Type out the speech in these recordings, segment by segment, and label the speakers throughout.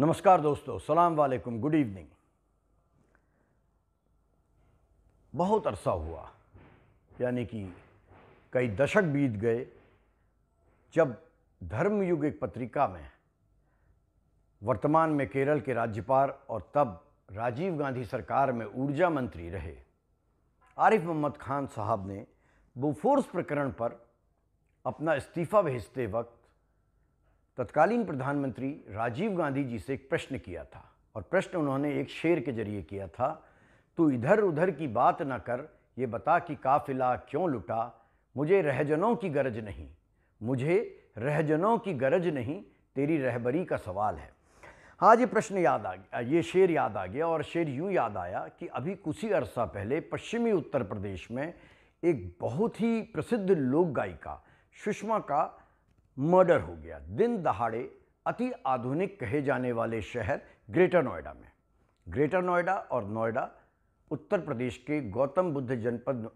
Speaker 1: नमस्कार दोस्तों सलाम वालेकुम गुड इवनिंग बहुत अरसा हुआ यानी कि कई दशक बीत गए जब धर्मयुग एक पत्रिका में वर्तमान में केरल के राज्यपाल और तब राजीव गांधी सरकार में ऊर्जा मंत्री रहे आरिफ मोहम्मद खान साहब ने बुफोर्स प्रकरण पर अपना इस्तीफ़ा भेजते वक्त तत्कालीन प्रधानमंत्री राजीव गांधी जी से एक प्रश्न किया था और प्रश्न उन्होंने एक शेर के जरिए किया था तू इधर उधर की बात ना कर ये बता कि काफिला क्यों लुटा मुझे रहजनों की गरज नहीं मुझे रहजनों की गरज नहीं तेरी रहबरी का सवाल है हाँ ये प्रश्न याद आ गया ये शेर याद आ गया और शेर यूँ याद आया कि अभी कुछ ही अरसा पहले पश्चिमी उत्तर प्रदेश में एक बहुत ही प्रसिद्ध लोक गायिका सुषमा का मर्डर हो गया दिन दहाड़े अति आधुनिक कहे जाने वाले शहर ग्रेटर नोएडा में ग्रेटर नोएडा और नोएडा उत्तर प्रदेश के गौतम बुद्ध जनपद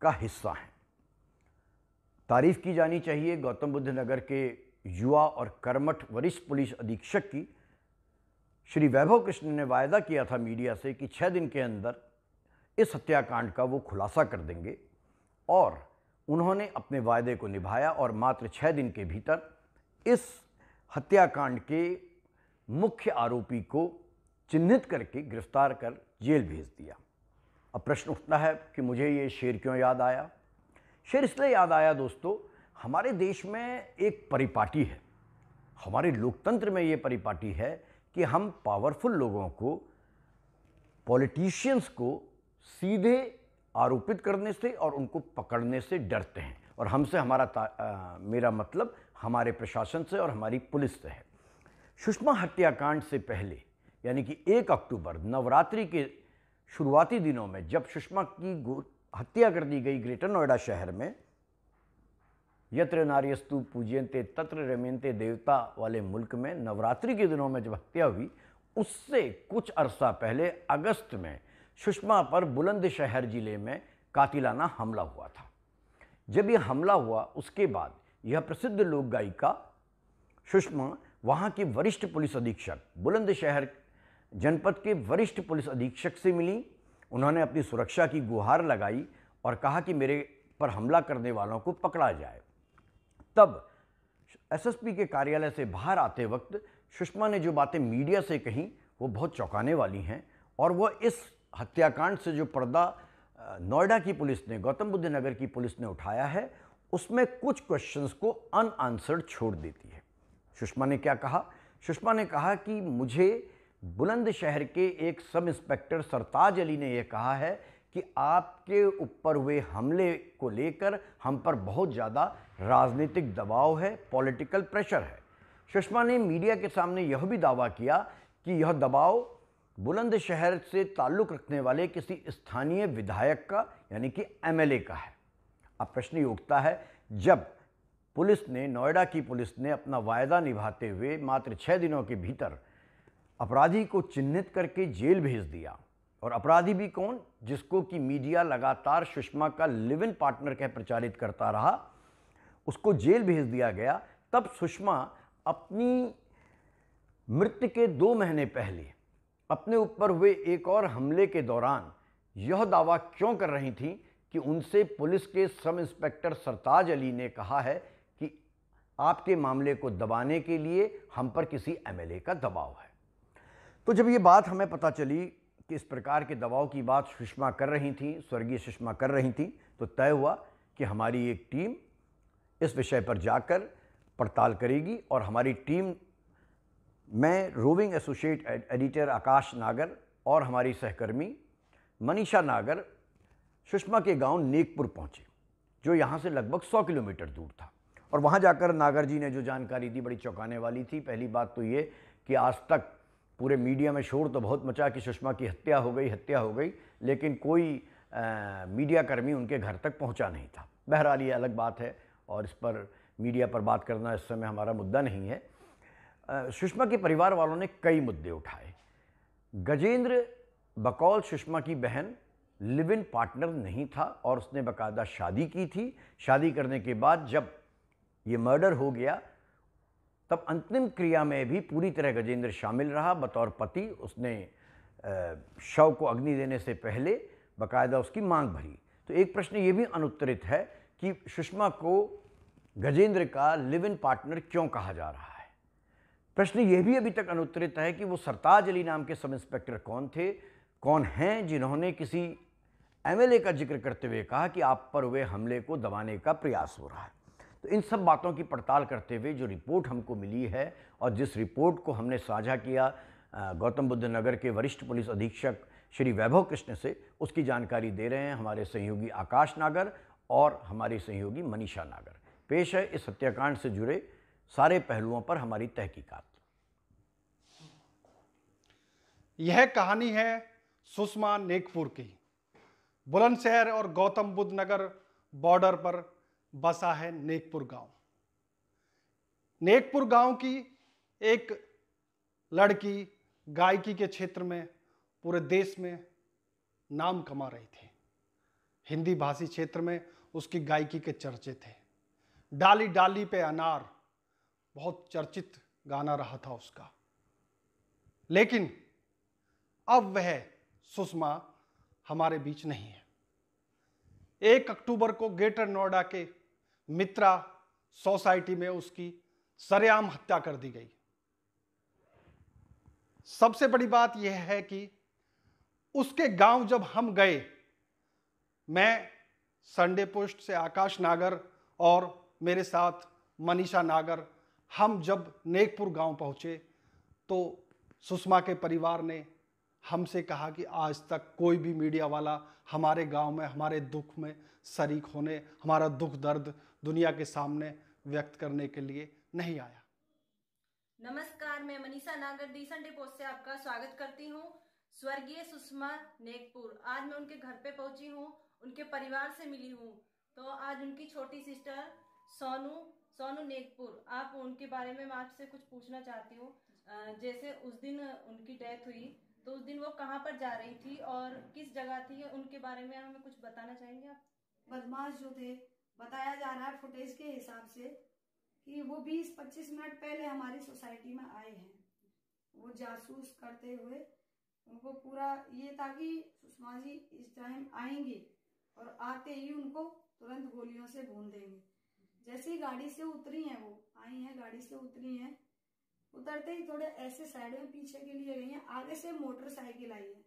Speaker 1: का हिस्सा है तारीफ की जानी चाहिए गौतम बुद्ध नगर के युवा और कर्मठ वरिष्ठ पुलिस अधीक्षक की श्री वैभव कृष्ण ने वायदा किया था मीडिया से कि छः दिन के अंदर इस हत्याकांड का वो खुलासा कर देंगे और उन्होंने अपने वायदे को निभाया और मात्र छः दिन के भीतर इस हत्याकांड के मुख्य आरोपी को चिन्हित करके गिरफ्तार कर जेल भेज दिया अब प्रश्न उठता है कि मुझे ये शेर क्यों याद आया शेर इसलिए याद आया दोस्तों हमारे देश में एक परिपाटी है हमारे लोकतंत्र में ये परिपाटी है कि हम पावरफुल लोगों को पॉलिटिशियंस को सीधे आरोपित करने से और उनको पकड़ने से डरते हैं और हमसे हमारा आ, मेरा मतलब हमारे प्रशासन से और हमारी पुलिस से है सुषमा हत्याकांड से पहले यानी कि एक अक्टूबर नवरात्रि के शुरुआती दिनों में जब सुषमा की हत्या कर दी गई ग्रेटर नोएडा शहर में यत्र नार्यस्तु पूजयते तत्र रमयंते देवता वाले मुल्क में नवरात्रि के दिनों में जब हत्या हुई उससे कुछ अरसा पहले अगस्त में सुषमा पर बुलंदशहर ज़िले में कातिलाना हमला हुआ था जब यह हमला हुआ उसके बाद यह प्रसिद्ध लोक गायिका सुषमा वहाँ के वरिष्ठ पुलिस अधीक्षक बुलंदशहर जनपद के वरिष्ठ पुलिस अधीक्षक से मिली उन्होंने अपनी सुरक्षा की गुहार लगाई और कहा कि मेरे पर हमला करने वालों को पकड़ा जाए तब एसएसपी के कार्यालय से बाहर आते वक्त सुषमा ने जो बातें मीडिया से कहीं वो बहुत चौंकाने वाली हैं और वह इस हत्याकांड से जो पर्दा नोएडा की पुलिस ने गौतम बुद्ध नगर की पुलिस ने उठाया है उसमें कुछ क्वेश्चंस को अनआंसर्ड छोड़ देती है सुषमा ने क्या कहा सुषमा ने कहा कि मुझे बुलंदशहर के एक सब इंस्पेक्टर सरताज अली ने यह कहा है कि आपके ऊपर हुए हमले को लेकर हम पर बहुत ज़्यादा राजनीतिक दबाव है पॉलिटिकल प्रेशर है सुषमा ने मीडिया के सामने यह भी दावा किया कि यह दबाव बुलंद शहर से ताल्लुक़ रखने वाले किसी स्थानीय विधायक का यानी कि एमएलए का है अब प्रश्न ये उठता है जब पुलिस ने नोएडा की पुलिस ने अपना वायदा निभाते हुए मात्र छः दिनों के भीतर अपराधी को चिन्हित करके जेल भेज दिया और अपराधी भी कौन जिसको कि मीडिया लगातार सुषमा का लिव इन पार्टनर कह प्रचारित करता रहा उसको जेल भेज दिया गया तब सुषमा अपनी मृत्यु के दो महीने पहले अपने ऊपर हुए एक और हमले के दौरान यह दावा क्यों कर रही थीं कि उनसे पुलिस के सब इंस्पेक्टर सरताज अली ने कहा है कि आपके मामले को दबाने के लिए हम पर किसी एमएलए का दबाव है तो जब ये बात हमें पता चली कि इस प्रकार के दबाव की बात सुषमा कर रही थी स्वर्गीय सुषमा कर रही थी तो तय हुआ कि हमारी एक टीम इस विषय पर जाकर पड़ताल करेगी और हमारी टीम मैं रोविंग एसोसिएट एडिटर आकाश नागर और हमारी सहकर्मी मनीषा नागर सुषमा के गांव नेकपुर पहुंचे जो यहाँ से लगभग 100 किलोमीटर दूर था और वहाँ जाकर नागर जी ने जो जानकारी दी बड़ी चौंकाने वाली थी पहली बात तो ये कि आज तक पूरे मीडिया में शोर तो बहुत मचा कि सुषमा की हत्या हो गई हत्या हो गई लेकिन कोई मीडिया कर्मी उनके घर तक पहुँचा नहीं था बहरहाल ये अलग बात है और इस पर मीडिया पर बात करना इस समय हमारा मुद्दा नहीं है सुषमा के परिवार वालों ने कई मुद्दे उठाए गजेंद्र बकौल सुषमा की बहन लिव इन पार्टनर नहीं था और उसने बकायदा शादी की थी शादी करने के बाद जब ये मर्डर हो गया तब अंतिम क्रिया में भी पूरी तरह गजेंद्र शामिल रहा बतौर पति उसने शव को अग्नि देने से पहले बकायदा उसकी मांग भरी तो एक प्रश्न ये भी अनुत्तरित है कि सुषमा को गजेंद्र का लिव इन पार्टनर क्यों कहा जा रहा है प्रश्न यह भी अभी तक अनुत्तरित है कि वो सरताज अली नाम के सब इंस्पेक्टर कौन थे कौन हैं जिन्होंने किसी एमएलए का जिक्र करते हुए कहा कि आप पर हुए हमले को दबाने का प्रयास हो रहा है तो इन सब बातों की पड़ताल करते हुए जो रिपोर्ट हमको मिली है और जिस रिपोर्ट को हमने साझा किया गौतम बुद्ध नगर के वरिष्ठ पुलिस अधीक्षक श्री वैभव कृष्ण से उसकी जानकारी दे रहे हैं हमारे सहयोगी आकाश नागर और हमारे सहयोगी मनीषा नागर पेश है इस हत्याकांड से जुड़े सारे पहलुओं पर हमारी तहकीकात यह कहानी है सुषमा
Speaker 2: नेकपुर की बुलंदशहर और गौतम बुद्ध नगर बॉर्डर पर बसा है नेकपुर गांव नेकपुर गांव की एक लड़की गायकी के क्षेत्र में पूरे देश में नाम कमा रही थी हिंदी भाषी क्षेत्र में उसकी गायकी के चर्चे थे डाली डाली पे अनार बहुत चर्चित गाना रहा था उसका लेकिन अब वह सुषमा हमारे बीच नहीं है एक अक्टूबर को ग्रेटर नोएडा के मित्रा सोसाइटी में उसकी सरेआम हत्या कर दी गई सबसे बड़ी बात यह है कि उसके गांव जब हम गए मैं संडे पोस्ट से आकाश नागर और मेरे साथ मनीषा नागर हम जब नेकपुर गांव पहुंचे तो सुषमा के परिवार ने हमसे कहा कि आज तक कोई भी मीडिया वाला हमारे गांव में हमारे दुख में शरीक होने हमारा दुख दर्द दुनिया के सामने व्यक्त करने के लिए नहीं आया
Speaker 3: नमस्कार मैं मनीषा नागर दी संडे पोस्ट से आपका स्वागत करती हूं स्वर्गीय सुषमा नेकपुर आज मैं उनके घर पे पहुंची हूं उनके परिवार से मिली हूं तो आज उनकी छोटी सिस्टर सोनू सोनू नेगपुर आप उनके बारे में मैं आपसे कुछ पूछना चाहती हूँ जैसे उस दिन उनकी डेथ हुई तो उस दिन वो कहाँ पर जा रही थी और किस जगह थी उनके बारे में हमें कुछ बताना चाहेंगे आप बदमाश जो थे बताया जा
Speaker 4: रहा है फुटेज के हिसाब से कि वो 20-25 मिनट पहले हमारी सोसाइटी में आए हैं वो जासूस करते हुए उनको पूरा ये था कि सुषमा जी इस टाइम आएंगी और आते ही उनको तुरंत गोलियों से भून देंगे जैसे ही गाड़ी से उतरी है वो आई है गाड़ी से उतरी है उतरते ही थोड़े ऐसे साइड में पीछे के लिए गई है आगे से मोटरसाइकिल आई है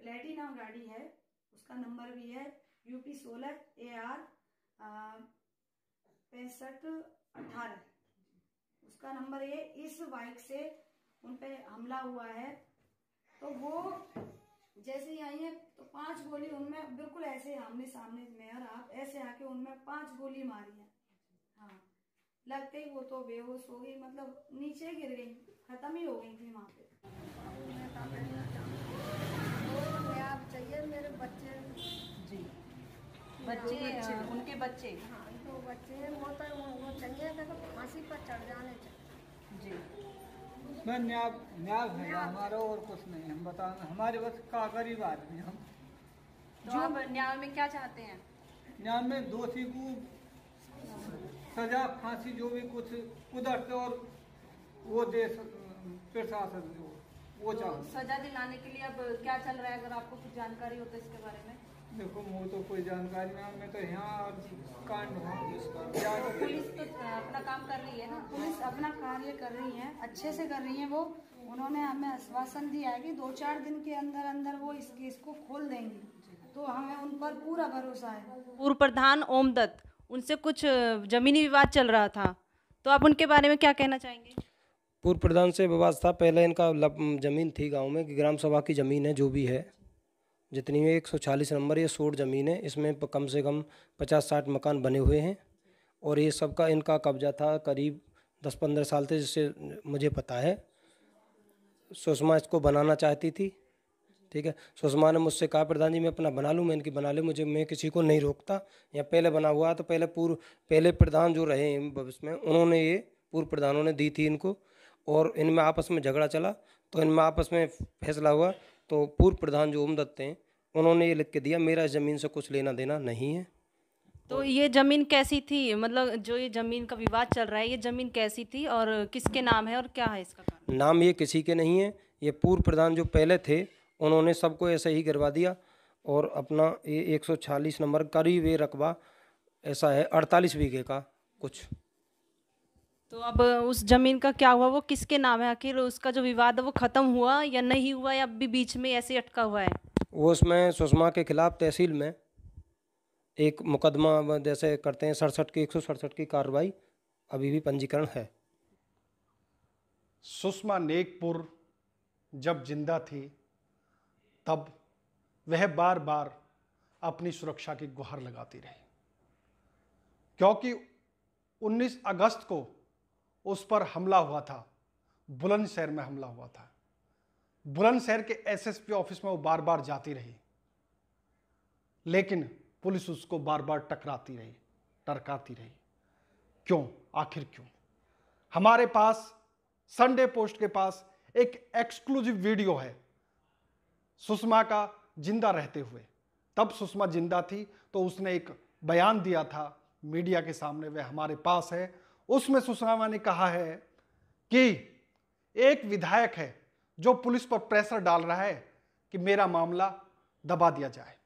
Speaker 4: प्लेटिना गाड़ी है उसका नंबर भी है यूपी सोलह ए आर पैंसठ अठारह उसका नंबर ये इस बाइक से उन पे हमला हुआ है तो वो जैसे ही आई है तो पांच गोली उनमें बिल्कुल ऐसे आमने सामने में और आप ऐसे आके उनमें पांच गोली मारी है हाँ लगते ही वो तो बेहोश हो गई मतलब नीचे गिर गई खत्म ही हो गई थी वहाँ पे आप चाहिए मेरे बच्चे जी बच्चे उनके बच्चे हाँ तो बच्चे हैं वो तो वो चाहिए फांसी पर चढ़ जाने
Speaker 5: चाहिए जी मैं न्याग न्याय है हमारा और कुछ नहीं हम बता हमारे बस का गरीब आदमी हम तो जो
Speaker 3: आप न्याय में क्या चाहते हैं
Speaker 5: न्याय में दोषी को सजा फांसी जो भी कुछ उधर से और वो देश प्रशासन वो, वो तो चाहते
Speaker 3: सजा दिलाने के लिए अब क्या चल रहा है अगर आपको कुछ जानकारी हो तो इसके बारे में
Speaker 5: देखो मुझे तो कोई जानकारी ना मैं तो यहाँ और कांड हूँ तो पुलिस
Speaker 4: तो अपना काम कर रही है ना पुलिस अपना कार्य कर रही है अच्छे से कर रही है वो उन्होंने हमें आश्वासन दिया है कि दो चार दिन के अंदर अंदर वो इस केस को खोल देंगे तो हमें उन पर पूरा भरोसा है
Speaker 3: पूर्व प्रधान ओम दत्त उनसे कुछ जमीनी विवाद चल रहा था तो आप उनके बारे में क्या कहना चाहेंगे
Speaker 5: पूर्व प्रधान से विवाद था पहले इनका जमीन थी गाँव में ग्राम सभा की जमीन है जो भी है जितनी भी एक सौ चालीस नंबर ये सोट ज़मीन है इसमें कम से कम पचास साठ मकान बने हुए हैं और ये सब का इनका कब्जा था करीब दस पंद्रह साल से जिससे मुझे पता है सुषमा इसको बनाना चाहती थी ठीक है सुषमा ने मुझसे कहा प्रधान जी मैं अपना बना लूँ मैं इनकी बना लूँ मुझे मैं किसी को नहीं रोकता या पहले बना हुआ तो पहले पूर्व पहले प्रधान जो रहे हैं इसमें उन्होंने ये पूर्व प्रधानों ने दी थी इनको और इनमें आपस में झगड़ा चला तो इनमें आपस में फैसला हुआ तो पूर्व प्रधान जो ओम दत्त हैं उन्होंने ये लिख के दिया मेरा ज़मीन से कुछ लेना देना नहीं है
Speaker 3: तो ये ज़मीन कैसी थी मतलब जो ये ज़मीन का विवाद चल रहा है ये ज़मीन कैसी थी और किसके नाम है और क्या है इसका कारण?
Speaker 5: नाम ये किसी के नहीं है ये पूर्व प्रधान जो पहले थे उन्होंने सबको ऐसे ही गिरवा दिया और अपना ये 140 नंबर करीब ये रकबा ऐसा है 48 बीघे का कुछ
Speaker 3: तो अब उस ज़मीन का क्या हुआ वो किसके नाम है आखिर उसका जो विवाद है वो ख़त्म हुआ या नहीं हुआ या अभी बीच में ऐसे अटका हुआ है
Speaker 5: वो उसमें सुषमा के खिलाफ तहसील में एक मुकदमा जैसे करते हैं सड़सठ की एक सौ सड़सठ की कार्रवाई अभी भी पंजीकरण है
Speaker 2: सुषमा नेकपुर जब जिंदा थी तब वह बार बार अपनी सुरक्षा की गुहार लगाती रही क्योंकि 19 अगस्त को उस पर हमला हुआ था बुलंदशहर में हमला हुआ था बुलंदशहर के एसएसपी ऑफिस में वो बार बार जाती रही लेकिन पुलिस उसको बार बार टकराती रही टरकाती रही क्यों आखिर क्यों हमारे पास संडे पोस्ट के पास एक एक्सक्लूसिव वीडियो है सुषमा का जिंदा रहते हुए तब सुषमा जिंदा थी तो उसने एक बयान दिया था मीडिया के सामने वह हमारे पास है उसमें सुषमा ने कहा है कि एक विधायक है जो पुलिस पर प्रेशर डाल रहा है कि मेरा मामला दबा दिया जाए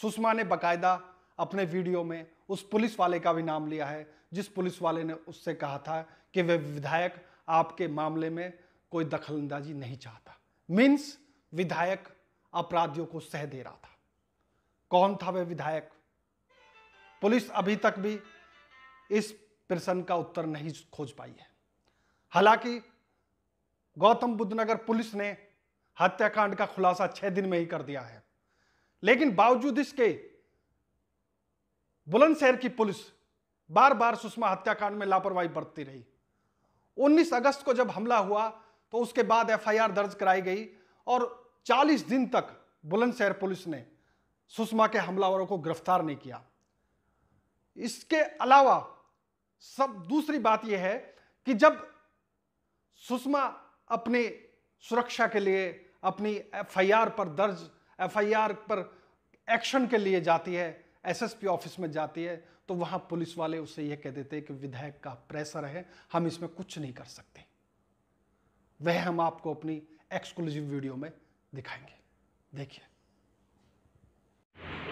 Speaker 2: सुषमा ने बकायदा अपने वीडियो में उस पुलिस वाले का भी नाम लिया है जिस पुलिस वाले ने उससे कहा था कि वह विधायक आपके मामले में कोई दखलंदाजी नहीं चाहता मीन्स विधायक अपराधियों को सह दे रहा था कौन था वह विधायक पुलिस अभी तक भी इस प्रश्न का उत्तर नहीं खोज पाई है हालांकि गौतम बुद्ध नगर पुलिस ने हत्याकांड का खुलासा छह दिन में ही कर दिया है लेकिन बावजूद इसके बुलंदशहर की पुलिस बार बार सुषमा हत्याकांड में लापरवाही बरतती रही 19 अगस्त को जब हमला हुआ तो उसके बाद एफआईआर दर्ज कराई गई और 40 दिन तक बुलंदशहर पुलिस ने सुषमा के हमलावरों को गिरफ्तार नहीं किया इसके अलावा सब दूसरी बात यह है कि जब सुषमा अपने सुरक्षा के लिए अपनी एफआईआर पर दर्ज एफआईआर पर एक्शन के लिए जाती है एसएसपी ऑफिस में जाती है तो वहां पुलिस वाले उसे यह कह देते हैं कि विधायक का प्रेशर है हम इसमें कुछ नहीं कर सकते वह हम आपको अपनी एक्सक्लूसिव वीडियो में दिखाएंगे देखिए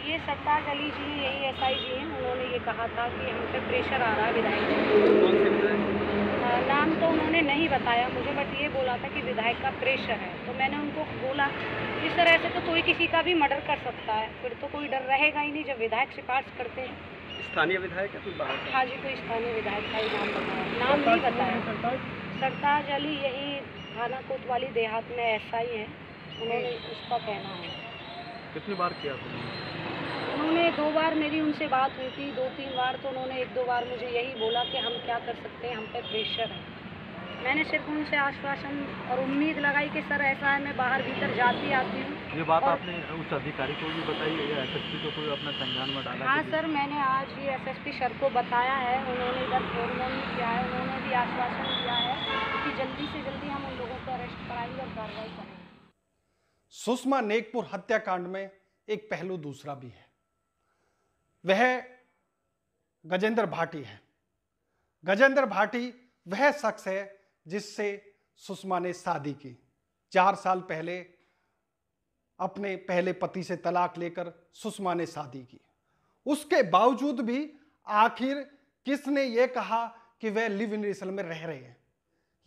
Speaker 4: ये सत्तार अली जी यही एस आई जी हैं उन्होंने ये कहा था कि हम पे प्रेशर आ रहा है विधायक नाम तो उन्होंने नहीं बताया मुझे बट ये बोला था कि विधायक का प्रेशर है तो मैंने उनको बोला इस तरह से तो कोई किसी का भी मर्डर कर सकता है फिर तो कोई डर रहेगा ही नहीं जब विधायक सिफारिश करते हैं
Speaker 2: स्थानीय विधायक है
Speaker 4: हाँ जी कोई स्थानीय विधायक का ही नाम बताया नाम नहीं बताया सरताज अली यही थाना कोतवाली देहात में ही है उन्होंने हम्म। उसका कहना है
Speaker 2: कितनी बार किया
Speaker 4: उन्होंने दो बार मेरी उनसे बात हुई थी दो तीन बार तो उन्होंने एक दो बार मुझे यही बोला कि हम क्या कर सकते हैं हम पे प्रेशर है मैंने सिर्फ उनसे आश्वासन और उम्मीद लगाई कि सर ऐसा है मैं बाहर भीतर जाती आती हूँ
Speaker 5: ये बात आपने
Speaker 2: उस अधिकारी को भी बताई या एस को कोई अपना संज्ञान में डाला हाँ
Speaker 4: सर मैंने आज ये एस सर को बताया है उन्होंने इधर फोन किया है उन्होंने भी आश्वासन दिया है कि जल्दी से जल्दी हम उन लोगों को अरेस्ट कराएंगे और कार्रवाई करेंगे
Speaker 2: सुषमा नेकपुर हत्याकांड में एक पहलू दूसरा भी है वह गजेंद्र भाटी है गजेंद्र भाटी वह शख्स है जिससे सुषमा ने शादी की चार साल पहले अपने पहले पति से तलाक लेकर सुषमा ने शादी की उसके बावजूद भी आखिर किसने ये कहा कि वह लिव इन रिसल में रह रहे हैं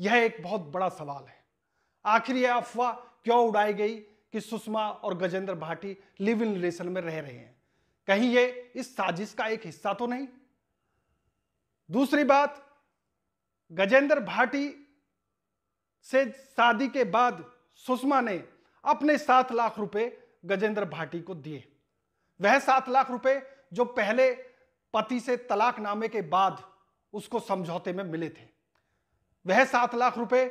Speaker 2: यह एक बहुत बड़ा सवाल है आखिर यह अफवाह क्यों उड़ाई गई कि सुषमा और Gajendra Bhati live in relation में रह रहे हैं कहीं ये इस साजिश का एक हिस्सा तो नहीं दूसरी बात गजेंद्र भाटी से शादी के बाद सुषमा ने अपने सात लाख रुपए गजेंद्र भाटी को दिए वह सात लाख रुपए जो पहले पति से तलाक नामे के बाद उसको समझौते में मिले थे वह सात लाख रुपए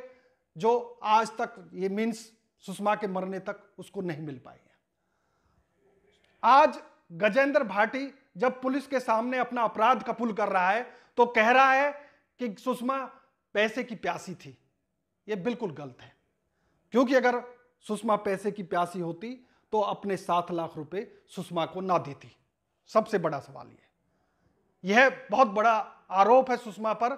Speaker 2: जो आज तक ये मीन्स सुषमा के मरने तक उसको नहीं मिल पाए हैं आज गजेंद्र भाटी जब पुलिस के सामने अपना अपराध कबूल कर रहा है तो कह रहा है कि सुषमा पैसे की प्यासी थी यह बिल्कुल गलत है क्योंकि अगर सुषमा पैसे की प्यासी होती तो अपने सात लाख रुपए सुषमा को ना देती सबसे बड़ा सवाल यह यह बहुत बड़ा आरोप है सुषमा पर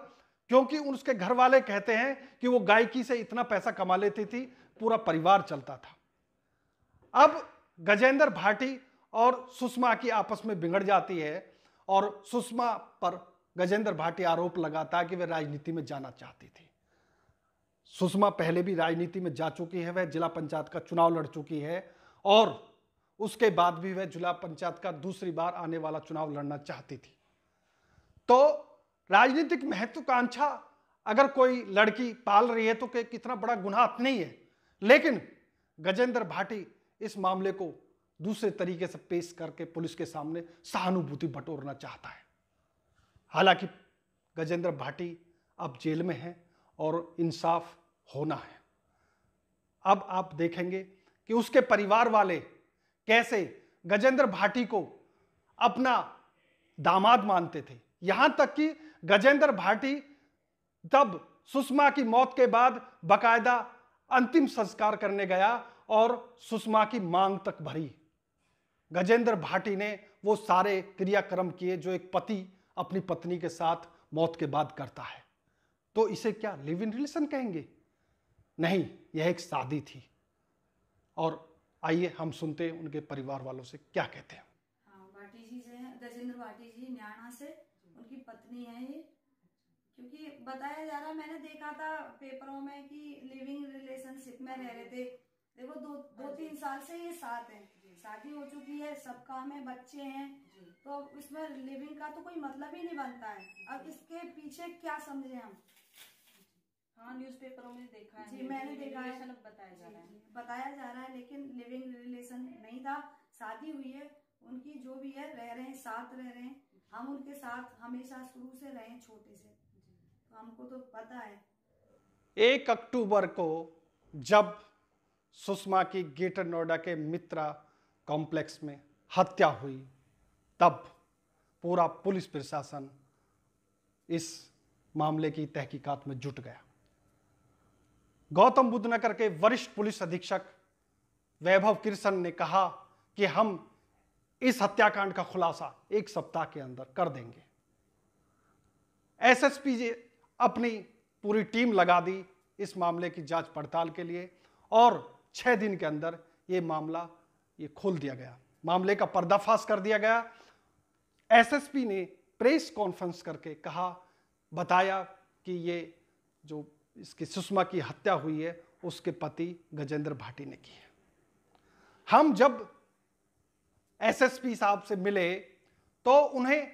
Speaker 2: क्योंकि उसके घर वाले कहते हैं कि वो गायकी से इतना पैसा कमा लेती थी पूरा परिवार चलता था अब गजेंद्र भाटी और सुषमा की आपस में बिगड़ जाती है और सुषमा पर गजेंद्र भाटी आरोप लगाता है कि वह राजनीति में जाना चाहती थी सुषमा पहले भी राजनीति में जा चुकी है वह जिला पंचायत का चुनाव लड़ चुकी है और उसके बाद भी वह जिला पंचायत का दूसरी बार आने वाला चुनाव लड़ना चाहती थी तो राजनीतिक महत्वाकांक्षा अगर कोई लड़की पाल रही है तो कितना बड़ा गुनाह नहीं है लेकिन गजेंद्र भाटी इस मामले को दूसरे तरीके से पेश करके पुलिस के सामने सहानुभूति बटोरना चाहता है हालांकि गजेंद्र भाटी अब जेल में है और इंसाफ होना है अब आप देखेंगे कि उसके परिवार वाले कैसे गजेंद्र भाटी को अपना दामाद मानते थे यहां तक कि गजेंद्र भाटी तब सुषमा की मौत के बाद बकायदा अंतिम संस्कार करने गया और सुषमा की मांग तक भरी गजेंद्र भाटी ने वो सारे क्रियाक्रम किए जो एक पति अपनी पत्नी के साथ मौत के बाद करता है तो इसे क्या लिव इन रिलेशन कहेंगे नहीं यह एक शादी थी और आइए हम सुनते हैं उनके परिवार वालों से क्या कहते हैं
Speaker 4: हाँ, भाटी जी से गजेंद्र भाटी जी न्याणा से उनकी पत्नी है ये क्योंकि बताया जा रहा मैंने देखा था पेपरों में कि लिविंग रिलेशनशिप में रह रहे थे देखो दो दो हाँ तीन साल से ये साथ हैं शादी हो चुकी है सब काम है बच्चे हैं तो इसमें लिविंग का तो कोई मतलब ही नहीं बनता है अब इसके पीछे क्या समझे हम हाँ न्यूज़पेपरों में देखा है जी मैंने देखा है बताया जा रहा है बताया जा रहा है लेकिन लिविंग रिलेशन नहीं था शादी हुई है उनकी जो भी है रह रहे हैं साथ रह रहे हैं हम उनके साथ हमेशा शुरू से रहे छोटे से तो हमको तो पता है
Speaker 2: एक अक्टूबर को जब सुषमा की ग्रेटर नोएडा के मित्रा कॉम्प्लेक्स में हत्या हुई तब पूरा पुलिस प्रशासन इस मामले की तहकीकात में जुट गया गौतम बुद्ध नगर के वरिष्ठ पुलिस अधीक्षक वैभव किरसन ने कहा कि हम इस हत्याकांड का खुलासा एक सप्ताह के अंदर कर देंगे एसएसपी जी अपनी पूरी टीम लगा दी इस मामले की जांच पड़ताल के लिए और छः दिन के अंदर ये मामला ये खोल दिया गया मामले का पर्दाफाश कर दिया गया एसएसपी ने प्रेस कॉन्फ्रेंस करके कहा बताया कि ये जो इसकी सुषमा की हत्या हुई है उसके पति गजेंद्र भाटी ने की है हम जब एसएसपी साहब से मिले तो उन्हें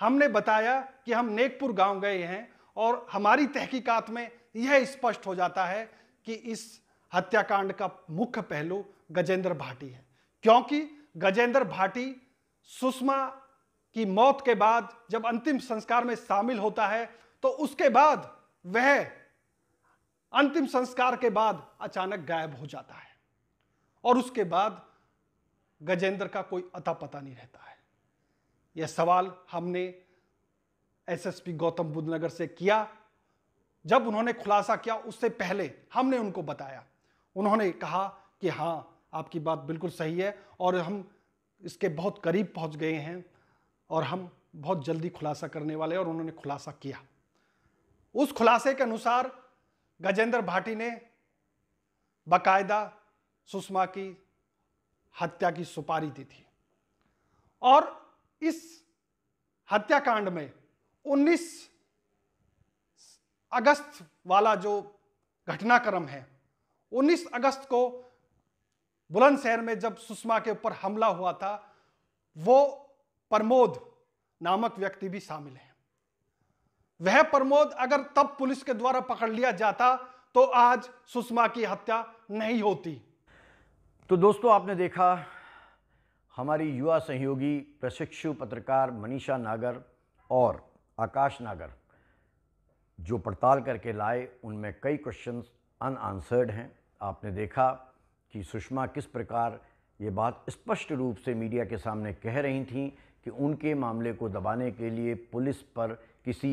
Speaker 2: हमने बताया कि हम नेकपुर गांव गए हैं और हमारी तहकीकात में यह स्पष्ट हो जाता है कि इस हत्याकांड का मुख्य पहलू गजेंद्र भाटी है क्योंकि गजेंद्र भाटी सुषमा की मौत के बाद जब अंतिम संस्कार में शामिल होता है तो उसके बाद वह अंतिम संस्कार के बाद अचानक गायब हो जाता है और उसके बाद गजेंद्र का कोई अता पता नहीं रहता है यह सवाल हमने एसएसपी गौतम बुद्ध नगर से किया जब उन्होंने खुलासा किया उससे पहले हमने उनको बताया उन्होंने कहा कि हाँ आपकी बात बिल्कुल सही है और हम इसके बहुत करीब पहुंच गए हैं और हम बहुत जल्दी खुलासा करने वाले और उन्होंने खुलासा किया उस खुलासे के अनुसार गजेंद्र भाटी ने बाकायदा सुषमा की हत्या की सुपारी दी थी और इस हत्याकांड में 19 अगस्त वाला जो घटनाक्रम है 19 अगस्त को बुलंदशहर में जब सुषमा के ऊपर हमला हुआ था वो प्रमोद नामक व्यक्ति भी शामिल है वह प्रमोद अगर तब पुलिस के द्वारा पकड़ लिया जाता तो
Speaker 1: आज सुषमा की हत्या नहीं होती तो दोस्तों आपने देखा हमारी युवा सहयोगी प्रशिक्षु पत्रकार मनीषा नागर और आकाश नागर जो पड़ताल करके लाए उनमें कई क्वेश्चंस अनआंसर्ड हैं आपने देखा कि सुषमा किस प्रकार ये बात स्पष्ट रूप से मीडिया के सामने कह रही थी कि उनके मामले को दबाने के लिए पुलिस पर किसी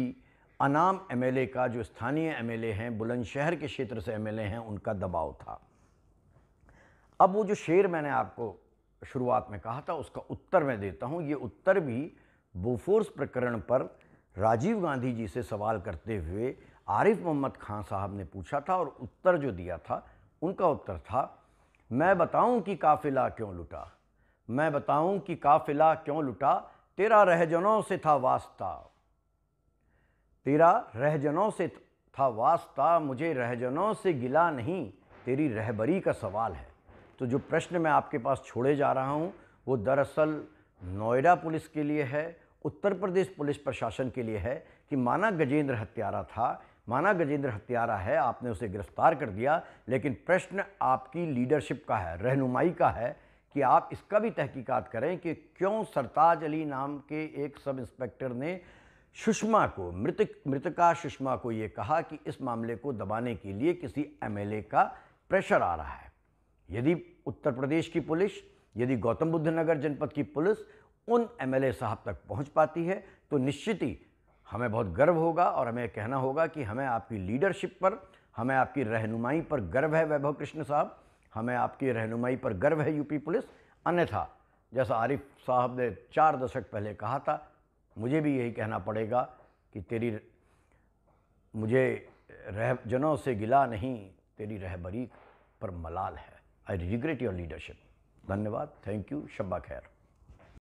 Speaker 1: अनाम एमएलए का जो स्थानीय एमएलए हैं बुलंदशहर के क्षेत्र से एमएलए हैं उनका दबाव था अब वो जो शेर मैंने आपको शुरुआत में कहा था उसका उत्तर मैं देता हूँ ये उत्तर भी बोफोर्स प्रकरण पर राजीव गांधी जी से सवाल करते हुए आरिफ मोहम्मद खान साहब ने पूछा था और उत्तर जो दिया था उनका उत्तर था मैं बताऊं कि काफिला क्यों लुटा मैं बताऊं कि काफिला क्यों लुटा तेरा रहजनों से था वास्ता तेरा रहजनों से था वास्ता मुझे रहजनों से गिला नहीं तेरी रहबरी का सवाल है तो जो प्रश्न मैं आपके पास छोड़े जा रहा हूँ वो दरअसल नोएडा पुलिस के लिए है उत्तर प्रदेश पुलिस प्रशासन के लिए है कि माना गजेंद्र हत्यारा था माना गजेंद्र हत्यारा है आपने उसे गिरफ्तार कर दिया लेकिन प्रश्न आपकी लीडरशिप का है रहनुमाई का है कि आप इसका भी तहकीकात करें कि क्यों सरताज अली नाम के एक सब इंस्पेक्टर ने सुषमा को मृतक मृतका सुषमा को ये कहा कि इस मामले को दबाने के लिए किसी एमएलए का प्रेशर आ रहा है यदि उत्तर प्रदेश की पुलिस यदि गौतम बुद्ध नगर जनपद की पुलिस उन एमएलए साहब तक पहुंच पाती है तो निश्चित ही हमें बहुत गर्व होगा और हमें कहना होगा कि हमें आपकी लीडरशिप पर हमें आपकी रहनुमाई पर गर्व है वैभव कृष्ण साहब हमें आपकी रहनुमाई पर गर्व है यूपी पुलिस अन्यथा जैसा आरिफ साहब ने चार दशक पहले कहा था मुझे भी यही कहना पड़ेगा कि तेरी मुझे रह जनों से गिला नहीं तेरी रहबरी पर मलाल है आई रिग्रेट योर लीडरशिप धन्यवाद थैंक यू शब्बा खैर